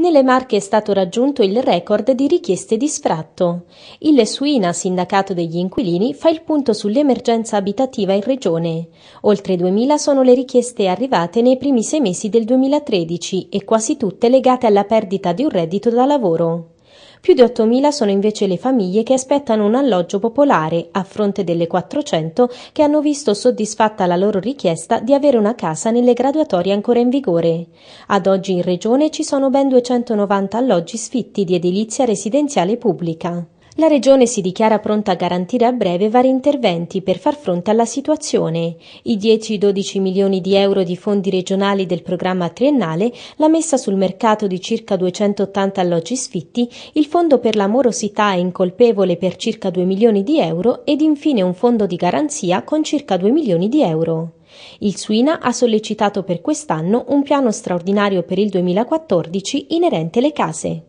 Nelle Marche è stato raggiunto il record di richieste di sfratto. Il Suina, sindacato degli inquilini, fa il punto sull'emergenza abitativa in regione. Oltre 2.000 sono le richieste arrivate nei primi sei mesi del 2013 e quasi tutte legate alla perdita di un reddito da lavoro. Più di 8.000 sono invece le famiglie che aspettano un alloggio popolare, a fronte delle 400 che hanno visto soddisfatta la loro richiesta di avere una casa nelle graduatorie ancora in vigore. Ad oggi in Regione ci sono ben 290 alloggi sfitti di edilizia residenziale pubblica la Regione si dichiara pronta a garantire a breve vari interventi per far fronte alla situazione. I 10-12 milioni di euro di fondi regionali del programma triennale, la messa sul mercato di circa 280 alloggi sfitti, il fondo per la morosità incolpevole per circa 2 milioni di euro ed infine un fondo di garanzia con circa 2 milioni di euro. Il Suina ha sollecitato per quest'anno un piano straordinario per il 2014 inerente le case.